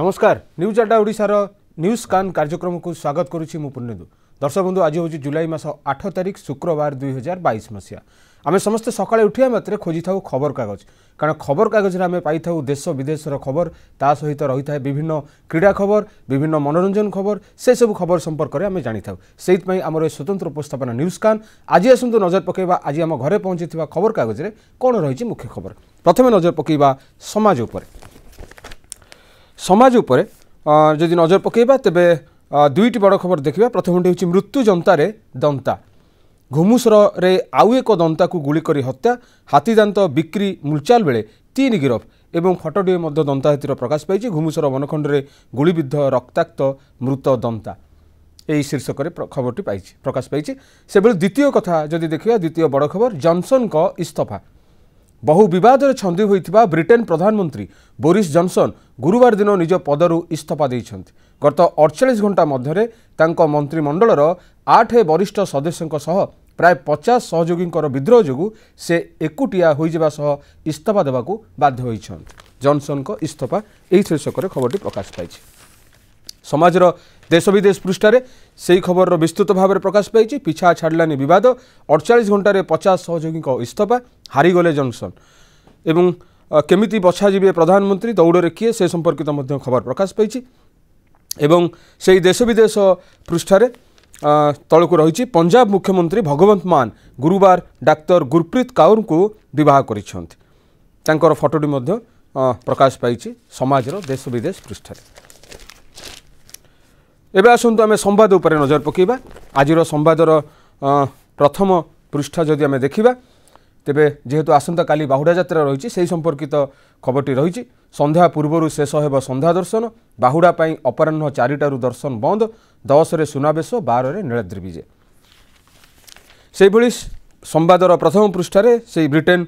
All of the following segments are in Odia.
নমস্কার নিউজ আড্ডা ওড়িশার নিউজ কান কার্যক্রমকু স্বাগত করুছি মু পূর্ণেন্দু দর্শক বন্ধু আজ হচ্ছে জুলাই মাস আঠ তারিখ শুক্রবার দুই হাজার বাইশ মশিয়া আমি সমস্তে সকালে উঠিবা মাত্রে খোঁজি থাকু খবরকাগজ কারণ খবরকাগজে আমি পাই থাকু দেশ বিদেশর খবর তা সহিত রয়েছে বিভিন্ন ক্রীড়া খবর বিভিন্ন মনোরঞ্জন খবর সেসব খবর সম্পর্কে আমি জাঁথাও সেইপাই আমার এই স্বতন্ত্র উপস্থাপনা নিউজ কান আজ আসন্তু নজর পকাইবা আজ আমার ঘরে পৌঁছি খবরকাগজে কোণ রয়েছে মুখ্য খবর প্রথমে নজর পকাইবা সমাজ উপরে সমাজ উপরে যদি নজর পকাইবা তেবে দুইটি বড় খবর দেখিবা প্রথমটি হচ্ছে মৃত্যু যন্তারে দন্তা ঘুমুসরে আউ এক দন্তাকু গুলি করে হত্যা হাতি দাঁত বিক্রি মূলচাল বেড়ে তিন গিরফ এবং ফটোটিয়ে মধ্য দন্তা হাতির প্রকাশ পাইছে ঘুমুসর বনখণ্ডে গুলিবিদ্ধ রক্তাক্ত মৃত দন্তা এই শীর্ষকরে খবরটি পাইছে প্রকাশ পাইছে সেভাবে দ্বিতীয় কথা যদি দেখিবা দ্বিতীয় বড় খবর জনসনক ইস্তফা ବହୁ ବିବାଦରେ ଛନ୍ଦି ହୋଇଥିବା ବ୍ରିଟେନ୍ ପ୍ରଧାନମନ୍ତ୍ରୀ ବୋରିସ୍ ଜନ୍ସନ୍ ଗୁରୁବାର ଦିନ ନିଜ ପଦରୁ ଇସ୍ତଫା ଦେଇଛନ୍ତି ଗତ ଅଠଚାଳିଶ ଘଣ୍ଟା ମଧ୍ୟରେ ତାଙ୍କ ମନ୍ତ୍ରିମଣ୍ଡଳର ଆଠ ବରିଷ୍ଠ ସଦସ୍ୟଙ୍କ ସହ ପ୍ରାୟ ପଚାଶ ସହଯୋଗୀଙ୍କର ବିଦ୍ରୋହ ଯୋଗୁଁ ସେ ଏକୁଟିଆ ହୋଇଯିବା ସହ ଇସ୍ତଫା ଦେବାକୁ ବାଧ୍ୟ ହୋଇଛନ୍ତି ଜନ୍ସନ୍ଙ୍କ ଇସ୍ତଫା ଏହି ଶୀର୍ଷକରେ ଖବରଟି ପ୍ରକାଶ ପାଇଛି ସମାଜର দেশ বিদেশ পৃষ্ঠায় সেই খবর বিস্তৃত ভাবে প্রকাশ পাইছে পিছা ছাড়লানি বিবাদ অড়চাশ ঘণ্টার পচাশ সহযোগী ইস্তফা হারিগলে জনসন এবং কেমিতি বছা যাবে প্রধানমন্ত্রী দৌড়ে কি সে সম্পর্কিত খবর প্রকাশ পাইছে এবং সেই দেশ বিদেশ পৃষ্ঠায় তলকু রয়েছে পঞ্জাব মুখ্যমন্ত্রী ভগবন্ত মান গুরুবার ডাক্তার গুরপ্রীত কাউরଙ୍କୁ বিবাহ করেছেন তাঁর ফটোটি প্রকাশ পাইছে সমাজর দেশ বিদেশ পৃষ্ঠায় ଏବେ ଆସନ୍ତୁ ଆମେ ସମ୍ବାଦ ଉପରେ ନଜର ପକାଇବା ଆଜିର ସମ୍ବାଦର ପ୍ରଥମ ପୃଷ୍ଠା ଯଦି ଆମେ ଦେଖିବା ତେବେ ଯେହେତୁ ଆସନ୍ତାକାଲି ବାହୁଡ଼ା ଯାତ୍ରା ରହିଛି ସେହି ସମ୍ପର୍କିତ ଖବରଟି ରହିଛି ସନ୍ଧ୍ୟା ପୂର୍ବରୁ ଶେଷ ହେବ ସନ୍ଧ୍ୟା ଦର୍ଶନ ବାହୁଡ଼ା ପାଇଁ ଅପରାହ୍ନ ଚାରିଟାରୁ ଦର୍ଶନ ବନ୍ଦ ଦଶରେ ସୁନାବେଶ ବାରରେ ନୀଳାଦ୍ରୀ ବିଜେ ସେହିଭଳି ସମ୍ବାଦର ପ୍ରଥମ ପୃଷ୍ଠାରେ ସେହି ବ୍ରିଟେନ୍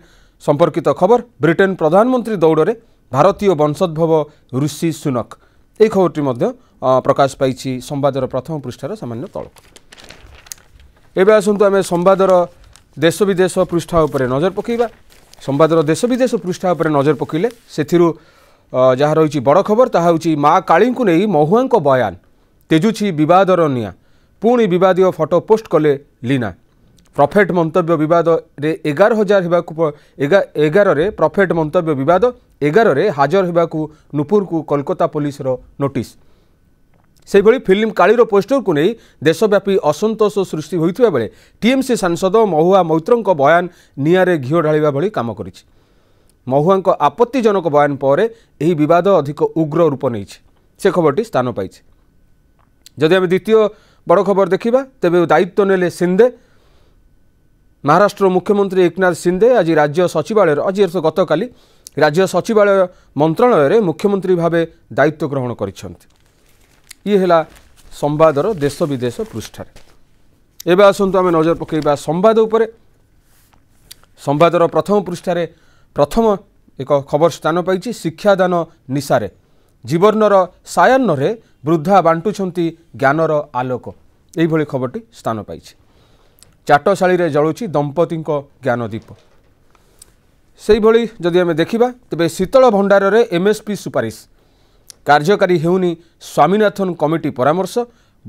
ସମ୍ପର୍କିତ ଖବର ବ୍ରିଟେନ୍ ପ୍ରଧାନମନ୍ତ୍ରୀ ଦୌଡ଼ରେ ଭାରତୀୟ ବଂଶୋଦ୍ଭବ ଋଷି ସୁନକ୍ ଏହି ଖବରଟି ମଧ୍ୟ ପ୍ରକାଶ ପାଇଛି ସମ୍ବାଦର ପ୍ରଥମ ପୃଷ୍ଠାର ସାମାନ୍ୟ ତଳ ଏବେ ଆସନ୍ତୁ ଆମେ ସମ୍ବାଦର ଦେଶ ବିଦେଶ ପୃଷ୍ଠା ଉପରେ ନଜର ପକାଇବା ସମ୍ବାଦର ଦେଶ ବିଦେଶ ପୃଷ୍ଠା ଉପରେ ନଜର ପକାଇଲେ ସେଥିରୁ ଯାହା ରହିଛି ବଡ଼ ଖବର ତାହା ହେଉଛି ମା' କାଳୀଙ୍କୁ ନେଇ ମହୁଆଙ୍କ ବୟାନ ତେଜୁଛି ବିବାଦର ନିଆଁ ପୁଣି ବିବାଦୀୟ ଫଟୋ ପୋଷ୍ଟ କଲେ ଲିନା ପ୍ରଫେଟ୍ ମନ୍ତବ୍ୟ ବିବାଦରେ ଏଗାର ହଜାର ହେବାକୁ ଏଗାରରେ ପ୍ରଫେଟ୍ ମନ୍ତବ୍ୟ ବିବାଦ ଏଗାରରେ ହାଜର ହେବାକୁ ନୁପୁରକୁ କୋଲକାତା ପୋଲିସର ନୋଟିସ୍ ସେହିଭଳି ଫିଲ୍ମ କାଳିର ପୋଷ୍ଟରକୁ ନେଇ ଦେଶବ୍ୟାପୀ ଅସନ୍ତୋଷ ସୃଷ୍ଟି ହୋଇଥିବା ବେଳେ ଟିଏମ୍ସି ସାଂସଦ ମହୁଆ ମୈତ୍ରଙ୍କ ବୟାନ ନିଆଁରେ ଘିଅ ଢାଳିବା ଭଳି କାମ କରିଛି ମହୁଆଙ୍କ ଆପତ୍ତିଜନକ ବୟାନ ପରେ ଏହି ବିବାଦ ଅଧିକ ଉଗ୍ର ରୂପ ନେଇଛି ସେ ଖବରଟି ସ୍ଥାନ ପାଇଛି ଯଦି ଆମେ ଦ୍ୱିତୀୟ ବଡ଼ ଖବର ଦେଖିବା ତେବେ ଦାୟିତ୍ୱ ନେଲେ ସିନ୍ଦେ ମହାରାଷ୍ଟ୍ର ମୁଖ୍ୟମନ୍ତ୍ରୀ ଏକନାଥ ସିନ୍ଦେ ଆଜି ରାଜ୍ୟ ସଚିବାଳୟରେ ଆଜି ଗତକାଲି ରାଜ୍ୟ ସଚିବାଳୟ ମନ୍ତ୍ରଣାଳୟରେ ମୁଖ୍ୟମନ୍ତ୍ରୀ ଭାବେ ଦାୟିତ୍ୱ ଗ୍ରହଣ କରିଛନ୍ତି ଇଏ ହେଲା ସମ୍ବାଦର ଦେଶ ବିଦେଶ ପୃଷ୍ଠାରେ ଏବେ ଆସନ୍ତୁ ଆମେ ନଜର ପକାଇବା ସମ୍ବାଦ ଉପରେ ସମ୍ବାଦର ପ୍ରଥମ ପୃଷ୍ଠାରେ ପ୍ରଥମ ଏକ ଖବର ସ୍ଥାନ ପାଇଛି ଶିକ୍ଷାଦାନ ନିଶାରେ ଜୀବନର ସାୟାହ୍ନରେ ବୃଦ୍ଧା ବାଣ୍ଟୁଛନ୍ତି ଜ୍ଞାନର ଆଲୋକ ଏହିଭଳି ଖବରଟି ସ୍ଥାନ ପାଇଛି ଚାଟଶାଳୀରେ ଜଳୁଛି ଦମ୍ପତିଙ୍କ ଜ୍ଞାନଦୀପ সেইভাবে যদি আমি দেখা তবে শীতল ভণ্ডারের এমএসপি ସୁପାରିଶ କାର୍ଯ୍ୟକାରୀ ହେଉନି স্বামীনাথন କମିଟି ପରାମର୍ଶ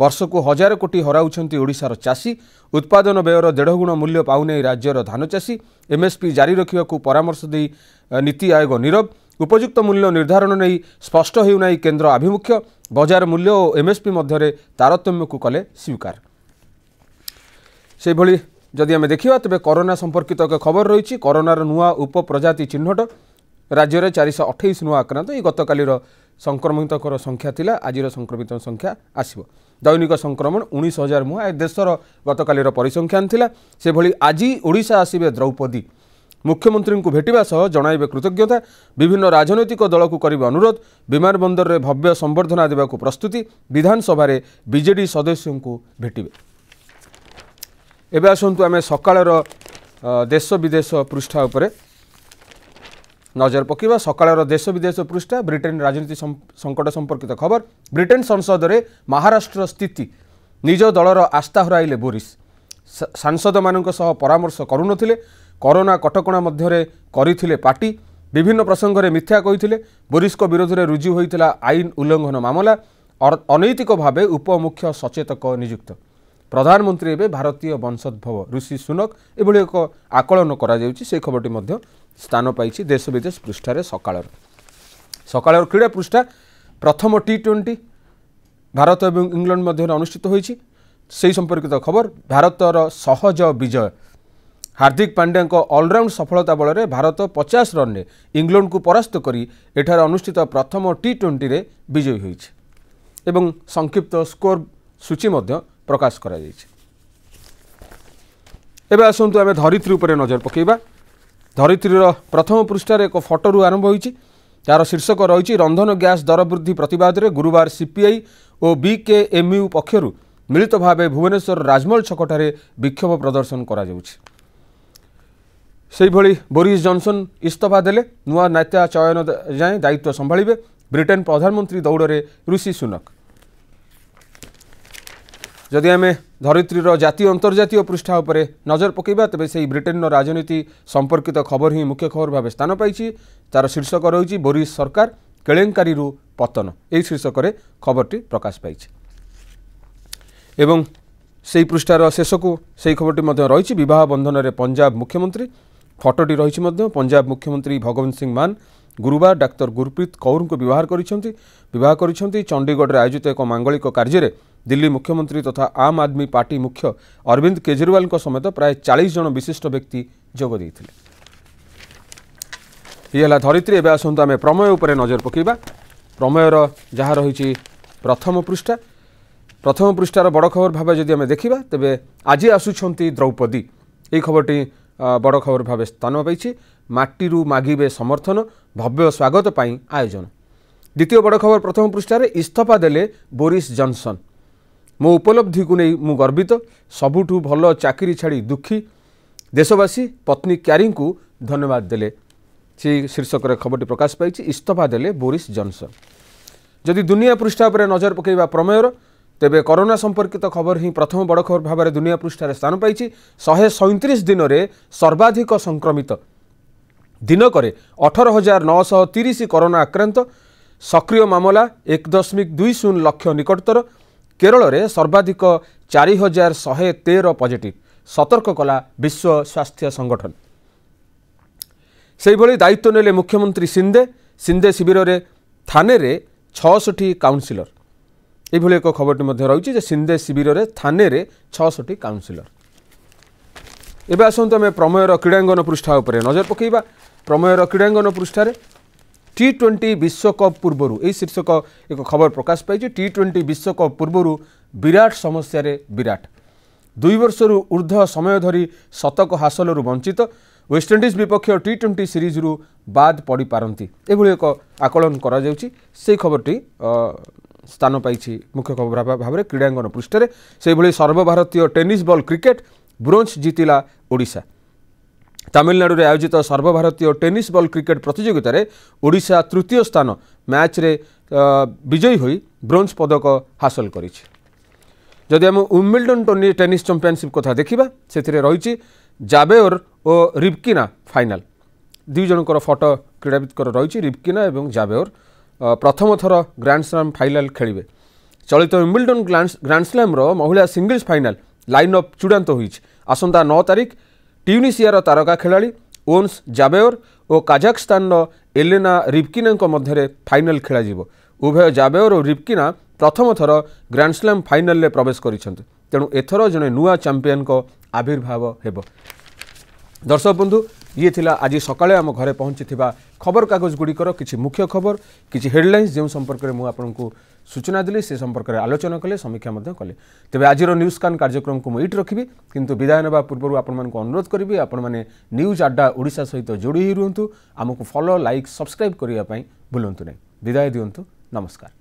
ବର୍ଷକୁ ହଜାର କୋଟି ହରାଉଛନ୍ତି ଓଡ଼ିଶାର ଚାଷୀ ଉତ୍ପାଦନ ବ୍ୟୟର ଦେଢ଼ଗୁଣ ମୂଲ୍ୟ ପାଉନେଇ ରାଜ୍ୟର ଧାନ ଚାଷୀ ଏମ୍ଏସ୍ପି ଜାରି ରଖିବାକୁ ପରାମର୍ଶ ଦେଇ ନୀତି ଆୟୋଗ ନିରବ ଉପଯୁକ୍ତ ମୂଲ୍ୟ ନିର୍ଦ୍ଧାରଣ ନେଇ ସ୍ପଷ୍ଟ ହେଉନାହିଁ କେନ୍ଦ୍ର ଆଭିମୁଖ୍ୟ ବଜାର ମୂଲ୍ୟ ଓ ଏମ୍ଏସ୍ପି ମଧ୍ୟରେ ତାରତମ୍ୟକୁ କଲେ ସ୍ୱୀକାର ସେହିଭଳି ଯଦି ଆମେ ଦେଖିବା ତେବେ କରୋନା ସମ୍ପର୍କିତ ଏକ ଖବର ରହିଛି କରୋନାର ନୂଆ ଉପପ୍ରଜାତି ଚିହ୍ନଟ ରାଜ୍ୟରେ ଚାରିଶହ ଅଠେଇଶ ନୂଆ ଆକ୍ରାନ୍ତ ଏଇ ଗତକାଲିର ସଂକ୍ରମିତଙ୍କର ସଂଖ୍ୟା ଥିଲା ଆଜିର ସଂକ୍ରମିତ ସଂଖ୍ୟା ଆସିବ ଦୈନିକ ସଂକ୍ରମଣ ଉଣେଇଶ ହଜାର ମୁହାଁ ଏ ଦେଶର ଗତକାଲିର ପରିସଂଖ୍ୟାନ ଥିଲା ସେଭଳି ଆଜି ଓଡ଼ିଶା ଆସିବେ ଦ୍ରୌପଦୀ ମୁଖ୍ୟମନ୍ତ୍ରୀଙ୍କୁ ଭେଟିବା ସହ ଜଣାଇବେ କୃତଜ୍ଞତା ବିଭିନ୍ନ ରାଜନୈତିକ ଦଳକୁ କରିବେ ଅନୁରୋଧ ବିମାନ ବନ୍ଦରରେ ଭବ୍ୟ ସମ୍ବର୍ଦ୍ଧନା ଦେବାକୁ ପ୍ରସ୍ତୁତି ବିଧାନସଭାରେ ବିଜେଡ଼ି ସଦସ୍ୟଙ୍କୁ ଭେଟିବେ ଏବେ ଆସନ୍ତୁ ଆମେ ସକାଳର ଦେଶ ବିଦେଶ ପୃଷ୍ଠା ଉପରେ ନଜର ପକାଇବା ସକାଳର ଦେଶ ବିଦେଶ ପୃଷ୍ଠା ବ୍ରିଟେନ୍ ରାଜନୀତି ସଙ୍କଟ ସମ୍ପର୍କିତ ଖବର ବ୍ରିଟେନ୍ ସଂସଦରେ ମହାରାଷ୍ଟ୍ର ସ୍ଥିତି ନିଜ ଦଳର ଆସ୍ଥା ହରାଇଲେ ବୋରିସ୍ ସାଂସଦମାନଙ୍କ ସହ ପରାମର୍ଶ କରୁନଥିଲେ କରୋନା କଟକଣା ମଧ୍ୟରେ କରିଥିଲେ ପାର୍ଟି ବିଭିନ୍ନ ପ୍ରସଙ୍ଗରେ ମିଥ୍ୟା କହିଥିଲେ ବୋରିସ୍ଙ୍କ ବିରୋଧରେ ରୁଜୁ ହୋଇଥିଲା ଆଇନ ଉଲ୍ଲଙ୍ଘନ ମାମଲା ଅନୈତିକ ଭାବେ ଉପମୁଖ୍ୟ ସଚେତକ ନିଯୁକ୍ତ ପ୍ରଧାନମନ୍ତ୍ରୀ ଏବେ ଭାରତୀୟ ବଂଶୋଦ୍ଭବ ଋଷି ସୁନକ ଏଭଳି ଏକ ଆକଳନ କରାଯାଉଛି ସେ ଖବରଟି ମଧ୍ୟ ସ୍ଥାନ ପାଇଛି ଦେଶ ବିଦେଶ ପୃଷ୍ଠାରେ ସକାଳର ସକାଳର କ୍ରୀଡ଼ା ପୃଷ୍ଠା ପ୍ରଥମ ଟି ଟ୍ୱେଣ୍ଟି ଭାରତ ଏବଂ ଇଂଲଣ୍ଡ ମଧ୍ୟରେ ଅନୁଷ୍ଠିତ ହୋଇଛି ସେହି ସମ୍ପର୍କିତ ଖବର ଭାରତର ସହଜ ବିଜୟ ହାର୍ଦ୍ଦିକ ପାଣ୍ଡ୍ୟାଙ୍କ ଅଲରାଉଣ୍ଡ ସଫଳତା ବଳରେ ଭାରତ ପଚାଶ ରନ୍ରେ ଇଂଲଣ୍ଡକୁ ପରାସ୍ତ କରି ଏଠାରେ ଅନୁଷ୍ଠିତ ପ୍ରଥମ ଟି ଟ୍ୱେଣ୍ଟିରେ ବିଜୟୀ ହୋଇଛି ଏବଂ ସଂକ୍ଷିପ୍ତ ସ୍କୋର ସୂଚୀ ମଧ୍ୟ ପ୍ରକାଶ କରାଯାଇଛି ଏବେ ଆସନ୍ତୁ ଆମେ ଧରିତ୍ରୀ ଉପରେ ନଜର ପକାଇବା ଧରିତ୍ରୀର ପ୍ରଥମ ପୃଷ୍ଠାରେ ଏକ ଫଟୋରୁ ଆରମ୍ଭ ହୋଇଛି ତା'ର ଶୀର୍ଷକ ରହିଛି ରନ୍ଧନ ଗ୍ୟାସ୍ ଦର ବୃଦ୍ଧି ପ୍ରତିବାଦରେ ଗୁରୁବାର ସିପିଆଇ ଓ ବିକେଏମ୍ୟୁ ପକ୍ଷରୁ ମିଳିତ ଭାବେ ଭୁବନେଶ୍ୱର ରାଜମହଲ ଛକଠାରେ ବିକ୍ଷୋଭ ପ୍ରଦର୍ଶନ କରାଯାଉଛି ସେହିଭଳି ବୋରିସ୍ ଜନ୍ସନ୍ ଇସ୍ତଫା ଦେଲେ ନୂଆ ନେତା ଚୟନ ଯାଏଁ ଦାୟିତ୍ୱ ସମ୍ଭାଳିବେ ବ୍ରିଟେନ୍ ପ୍ରଧାନମନ୍ତ୍ରୀ ଦୌଡ଼ରେ ଋଷି ସୁନକ୍ ଯଦି ଆମେ ଧରିତ୍ରୀର ଜାତୀୟ ଅନ୍ତର୍ଜାତୀୟ ପୃଷ୍ଠା ଉପରେ ନଜର ପକାଇବା ତେବେ ସେହି ବ୍ରିଟେନ୍ର ରାଜନୀତି ସମ୍ପର୍କିତ ଖବର ହିଁ ମୁଖ୍ୟ ଖବର ଭାବେ ସ୍ଥାନ ପାଇଛି ତା'ର ଶୀର୍ଷକ ରହିଛି ବୋରିସ୍ ସରକାର କେଳେଙ୍କାରୀରୁ ପତନ ଏହି ଶୀର୍ଷକରେ ଖବରଟି ପ୍ରକାଶ ପାଇଛି ଏବଂ ସେହି ପୃଷ୍ଠାର ଶେଷକୁ ସେହି ଖବରଟି ମଧ୍ୟ ରହିଛି ବିବାହ ବନ୍ଧନରେ ପଞ୍ଜାବ ମୁଖ୍ୟମନ୍ତ୍ରୀ ଫଟୋଟି ରହିଛି ମଧ୍ୟ ପଞ୍ଜାବ ମୁଖ୍ୟମନ୍ତ୍ରୀ ଭଗବନ୍ତ ସିଂ ମାନ ଗୁରୁବାର ଡାକ୍ତର ଗୁରୁପ୍ରୀତ କୌରଙ୍କୁ ବିବାହ କରିଛନ୍ତି ବିବାହ କରିଛନ୍ତି ଚଣ୍ଡିଗଡ଼ରେ ଆୟୋଜିତ ଏକ ମାଙ୍ଗଳିକ କାର୍ଯ୍ୟରେ দিল্লী মুখ্যমন্ত্রী তথা আম আদমি পার্টি মুখ্য অরবিন্দ কেজরিওয়াল সমেত প্রায় চাশ জন বিশিষ্ট ব্যক্তি যোগ দিয়ে ইয়ে হল ধরিত্রী এবে আসন্তু আমি প্রমেয় উপরে নজর পকাইবা প্রমেয়র যা রয়েছে প্রথম পৃষ্ঠা প্রথম পৃষ্ঠার বড় খবর ভাবে যদি আমি দেখিবা তবে আজি আসুচ্ছন্তি দ্রৌপদী এই খবরটি বড় খবর ভাবে স্থান পাইছে মাটিরু মাগিবে সমর্থন ভব্য স্বাগত পাই আয়োজন দ্বিতীয় বড় খবর প্রথম পৃষ্ঠার ইস্তফা দেলে বোরিস জনসন मो उपलब्धि उपलब्धिको नै गर्वित सबुठु भल चाकरी छाड़ी दुखी देशवासी पत्नी क्यारि धन्यवाद देले सीर्षक खबरटी प्रकाश पाँच इस्तफा देले बोरिस जनसन जति दुनियाँ पृष्ठा नजर पकेवा प्रमेयर तेह्र कोरोना सम्पर्कित खबर हिँड प्रथम बड खबर भाव दुनियाँ पृष्ठले स्थान पाँच शैतिस दिन सर्वाधिक संक्रमित दिनकर अठर हजार नोना आक्रान्त सक्रिय मामला एक दशमिक दुई शून्य लक्ष निकटतर କେରଳରେ ସର୍ବାଧିକ ଚାରି ହଜାର ଶହେ ତେର ପଜିଟିଭ ସତର୍କ କଲା ବିଶ୍ୱ ସ୍ୱାସ୍ଥ୍ୟ ସଂଗଠନ ସେହିଭଳି ଦାୟିତ୍ୱ ନେଲେ ମୁଖ୍ୟମନ୍ତ୍ରୀ ସିନ୍ଦେ ସିନ୍ଦେ ଶିବିରରେ ଥାନେରେ ଛଅଷଠି କାଉନ୍ସିଲର ଏଭଳି ଏକ ଖବରଟି ମଧ୍ୟ ରହିଛି ଯେ ସିନ୍ଦେ ଶିବିରରେ ଥାନେରେ ଛଅଷଠି କାଉନ୍ସିଲର ଏବେ ଆସନ୍ତୁ ଆମେ ପ୍ରମେୟର କ୍ରୀଡ଼ାଙ୍ଗନ ପୃଷ୍ଠା ଉପରେ ନଜର ପକାଇବା ପ୍ରମେୟର କ୍ରୀଡ଼ାଙ୍ଗନ ପୃଷ୍ଠାରେ ଟି ଟ୍ୱେଣ୍ଟି ବିଶ୍ୱକପ୍ ପୂର୍ବରୁ ଏହି ଶୀର୍ଷକ ଏକ ଖବର ପ୍ରକାଶ ପାଇଛି ଟି ଟ୍ୱେଣ୍ଟି ବିଶ୍ୱକପ୍ ପୂର୍ବରୁ ବିରାଟ ସମସ୍ୟାରେ ବିରାଟ ଦୁଇ ବର୍ଷରୁ ଉର୍ଦ୍ଧ୍ୱ ସମୟ ଧରି ଶତକ ହାସଲରୁ ବଞ୍ଚିତ ୱେଷ୍ଟଇଣ୍ଡିଜ୍ ବିପକ୍ଷ ଟି ଟ୍ୱେଣ୍ଟି ସିରିଜ୍ରୁ ବାଦ୍ ପଡ଼ିପାରନ୍ତି ଏଭଳି ଏକ ଆକଳନ କରାଯାଉଛି ସେହି ଖବରଟି ସ୍ଥାନ ପାଇଛି ମୁଖ୍ୟ ଖବର ଭାବରେ କ୍ରୀଡ଼ାଙ୍ଗନ ପୃଷ୍ଠାରେ ସେହିଭଳି ସର୍ବଭାରତୀୟ ଟେନିସ୍ ବଲ୍ କ୍ରିକେଟ୍ ବ୍ରୋଞ୍ଜ ଜିତିଲା ଓଡ଼ିଶା ତାମିଲନାଡୁରେ ଆୟୋଜିତ ସର୍ବଭାରତୀୟ ଟେନିସ୍ ବଲ୍ କ୍ରିକେଟ୍ ପ୍ରତିଯୋଗିତାରେ ଓଡ଼ିଶା ତୃତୀୟ ସ୍ଥାନ ମ୍ୟାଚ୍ରେ ବିଜୟୀ ହୋଇ ବ୍ରୋଞ୍ଜ ପଦକ ହାସଲ କରିଛି ଯଦି ଆମେ ୱିମ୍ବିଲ୍ଡନ୍ ଟେନିସ୍ ଚାମ୍ପିଅନସିପ୍ କଥା ଦେଖିବା ସେଥିରେ ରହିଛି ଜାବେଓର ଓ ରିବ୍କିନା ଫାଇନାଲ୍ ଦୁଇ ଜଣଙ୍କର ଫଟୋ କ୍ରୀଡ଼ାବିତ୍ଙ୍କର ରହିଛି ରିବ୍କିନା ଏବଂ ଜାବେଓର ପ୍ରଥମ ଥର ଗ୍ରାଣ୍ଡସ୍ଲାମ୍ ଫାଇନାଲ୍ ଖେଳିବେ ଚଳିତ ୱିମ୍ବିଲ୍ଡନ୍ ଗ୍ରାଣ୍ଡସ୍ଲାମ୍ର ମହିଳା ସିଙ୍ଗଲ୍ସ ଫାଇନାଲ୍ ଲାଇନ୍ ଅପ୍ ଚୂଡ଼ାନ୍ତ ହୋଇଛି ଆସନ୍ତା ନଅ ତାରିଖ ଟ୍ୟୁନିସିଆର ତାରକା ଖେଳାଳି ଓନ୍ସ ଜାବେଓର ଓ କାଜାକସ୍ତାନର ଏଲେନା ରିପ୍କିନାଙ୍କ ମଧ୍ୟରେ ଫାଇନାଲ୍ ଖେଳାଯିବ ଉଭୟ ଜାବେଓର ଓ ରିପ୍କିନା ପ୍ରଥମ ଥର ଗ୍ରାଣ୍ଡସ୍ଲାମ୍ ଫାଇନାଲ୍ରେ ପ୍ରବେଶ କରିଛନ୍ତି ତେଣୁ ଏଥର ଜଣେ ନୂଆ ଚାମ୍ପିୟନଙ୍କ ଆବିର୍ଭାବ ହେବ ଦର୍ଶକ ବନ୍ଧୁ ଇଏ ଥିଲା ଆଜି ସକାଳେ ଆମ ଘରେ ପହଞ୍ଚିଥିବା ଖବରକାଗଜଗୁଡ଼ିକର କିଛି ମୁଖ୍ୟ ଖବର କିଛି ହେଡ଼ଲାଇନ୍ସ ଯେଉଁ ସମ୍ପର୍କରେ ମୁଁ ଆପଣଙ୍କୁ ସୂଚନା ଦେଲି ସେ ସମ୍ପର୍କରେ ଆଲୋଚନା କଲେ ସମୀକ୍ଷା ମଧ୍ୟ କଲେ ତେବେ ଆଜିର ନ୍ୟୁଜ୍ କାନ୍ କାର୍ଯ୍ୟକ୍ରମକୁ ମୁଁ ଏଇଠି ରଖିବି କିନ୍ତୁ ବିଦାୟ ନେବା ପୂର୍ବରୁ ଆପଣମାନଙ୍କୁ ଅନୁରୋଧ କରିବି ଆପଣମାନେ ନ୍ୟୁଜ୍ ଆଡ୍ଡା ଓଡ଼ିଶା ସହିତ ଯୋଡ଼ି ହୋଇ ରୁହନ୍ତୁ ଆମକୁ ଫଲୋ ଲାଇକ୍ ସବସ୍କ୍ରାଇବ୍ କରିବା ପାଇଁ ଭୁଲନ୍ତୁ ନାହିଁ ବିଦାୟ ଦିଅନ୍ତୁ ନମସ୍କାର